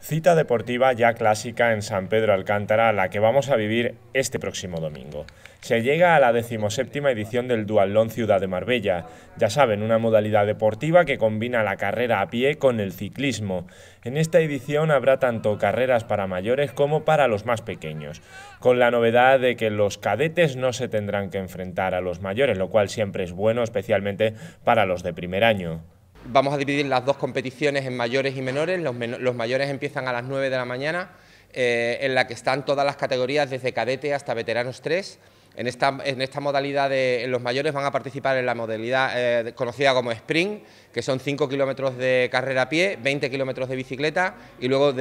Cita deportiva ya clásica en San Pedro Alcántara, la que vamos a vivir este próximo domingo. Se llega a la decimoséptima edición del Dualón Ciudad de Marbella. Ya saben, una modalidad deportiva que combina la carrera a pie con el ciclismo. En esta edición habrá tanto carreras para mayores como para los más pequeños, con la novedad de que los cadetes no se tendrán que enfrentar a los mayores, lo cual siempre es bueno, especialmente para los de primer año. Vamos a dividir las dos competiciones en mayores y menores. Los, mayores empiezan a las 9 de la mañana, eh, en la que están todas las categorías desde cadete hasta veteranos 3. En esta, modalidad de los mayores van a participar en la modalidad eh, conocida como Spring, que son 5 kilómetros de carrera a pie, 20 kilómetros de bicicleta y luego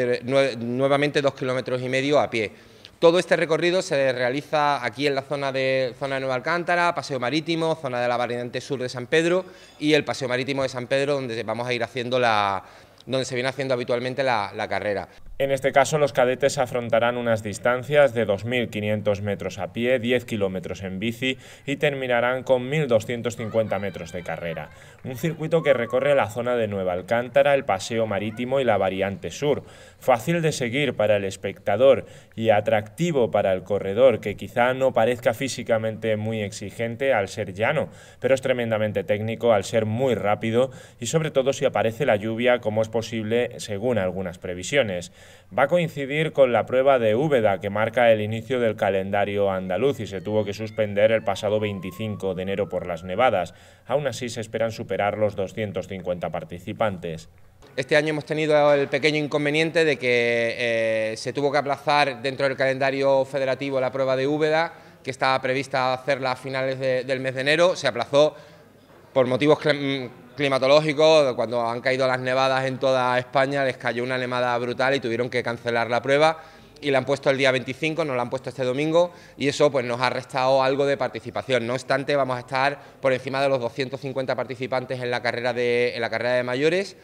nuevamente dos kilómetros y medio a pie. Todo este recorrido se realiza aquí en la zona de, zona Nueva Alcántara, Paseo Marítimo, zona de la variante sur de San Pedro y el Paseo Marítimo de San Pedro, donde vamos a ir haciendo la, donde se viene haciendo habitualmente la carrera. En este caso, los cadetes afrontarán unas distancias de 2.500 metros a pie, 10 kilómetros en bici y terminarán con 1.250 metros de carrera. Un circuito que recorre la zona de Nueva Alcántara, el paseo marítimo y la variante sur. Fácil de seguir para el espectador y atractivo para el corredor, que quizá no parezca físicamente muy exigente al ser llano, pero es tremendamente técnico al ser muy rápido y sobre todo si aparece la lluvia como es posible según algunas previsiones va a coincidir con la prueba de Úbeda que marca el inicio del calendario andaluz y se tuvo que suspender el pasado 25 de enero por las nevadas. Aún así se esperan superar los 250 participantes. Este año hemos tenido el pequeño inconveniente de que eh, se tuvo que aplazar dentro del calendario federativo la prueba de Úbeda, que estaba prevista hacerla a finales del mes de enero, se aplazó por motivos climatológico, cuando han caído las nevadas en toda España, les cayó una nevada brutal y tuvieron que cancelar la prueba y la han puesto el día 25, no la han puesto este domingo y eso pues nos ha restado algo de participación. No obstante, vamos a estar por encima de los 250 participantes en la carrera de, la carrera de mayores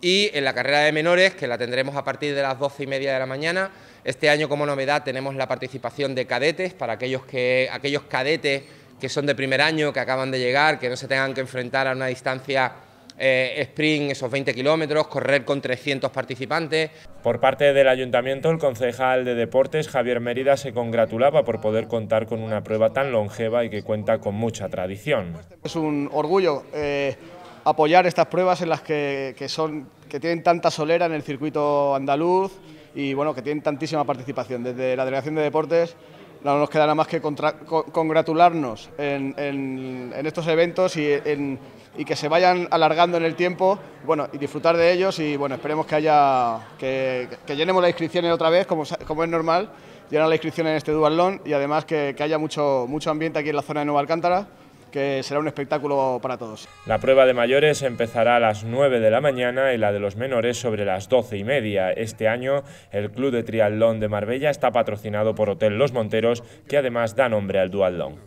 y en la carrera de menores, que la tendremos a partir de las 12 y media de la mañana. Este año como novedad tenemos la participación de cadetes, para aquellos, que, aquellos cadetes que son de primer año, que acaban de llegar, que no se tengan que enfrentar a una distancia ...spring, eh, sprint, esos 20 kilómetros, correr con 300 participantes. Por parte del ayuntamiento, el concejal de deportes, Javier Mérida, se congratulaba por poder contar con una prueba tan longeva y que cuenta con mucha tradición. Es un orgullo eh, apoyar estas pruebas en las que, que, son, que tienen tanta solera en el circuito andaluz y bueno, que tienen tantísima participación. Desde la Delegación de Deportes no nos quedará más que congratularnos en, estos eventos y, que se vayan alargando en el tiempo bueno, y disfrutar de ellos y bueno, esperemos que haya que, llenemos las inscripciones otra vez, como, es normal, llenar las inscripciones en este dualón y además que, que haya mucho, mucho ambiente aquí en la zona de Nueva Alcántara que será un espectáculo para todos. La prueba de mayores empezará a las 9 de la mañana y la de los menores sobre las 12 y media. Este año el Club de Triatlón de Marbella está patrocinado por Hotel Los Monteros, que además da nombre al dualón.